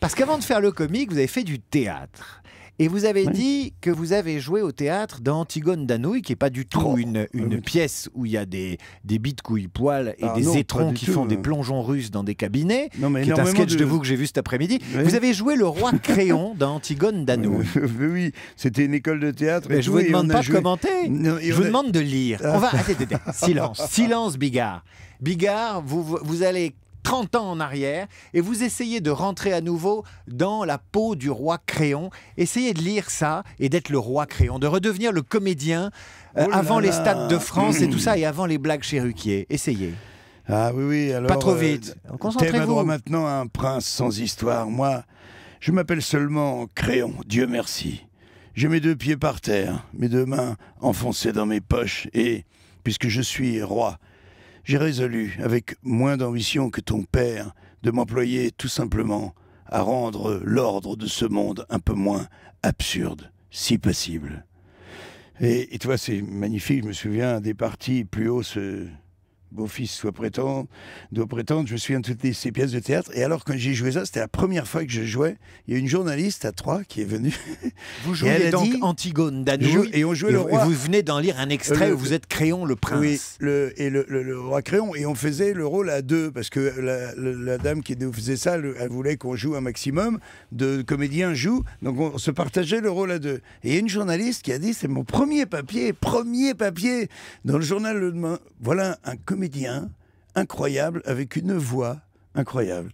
Parce qu'avant de faire le comique, vous avez fait du théâtre. Et vous avez dit que vous avez joué au théâtre d'Antigone Danouille, qui n'est pas du tout oh, une, ah une pièce où il y a des, des de couilles-poils et ah des étrons qui font des plongeons russes dans des cabinets, non, mais qui est un sketch de... vous que j'ai vu cet après-midi. Vous avez joué le roi Créon d'Antigone Danouille. oui, c'était une école de théâtre. Et je ne vous demande pas de commenter, je vous demande de lire. On va... Silence, silence Bigard. Bigard, vous, vous allez 30 ans en arrière et vous essayez de rentrer à nouveau dans la peau du roi Créon. Essayez de lire ça et d'être le roi Créon, de redevenir le comédien euh, oh avant les stades de France et tout ça et avant les blagues chéruquiers Essayez. Ah oui, oui, alors. Pas trop euh, vite. Concentrez-vous. maintenant un prince sans histoire. Moi, je m'appelle seulement Créon, Dieu merci. J'ai mes deux pieds par terre, mes deux mains enfoncées dans mes poches et, puisque je suis roi, j'ai résolu, avec moins d'ambition que ton père, de m'employer tout simplement à rendre l'ordre de ce monde un peu moins absurde, si possible. Et, toi, c'est magnifique, je me souviens des parties plus haut ce beau-fils soit doit prétendre, je suis en toutes ces pièces de théâtre. Et alors, quand j'ai joué ça, c'était la première fois que je jouais. Il y a une journaliste à Troyes qui est venue. Vous jouez elle donc dit, Antigone d'Anou. Et on jouait le roi. vous venez d'en lire un extrait vous êtes Créon le prince. Oui, le, et le, roi Créon. Et on faisait le rôle à deux, parce que la, dame qui nous faisait ça, elle voulait qu'on joue un maximum de comédiens jouent. Donc, on se partageait le rôle à deux. Et il y a une journaliste qui a dit c'est mon premier papier, premier papier dans le journal le demain. Voilà un comédien incroyable avec une voix incroyable.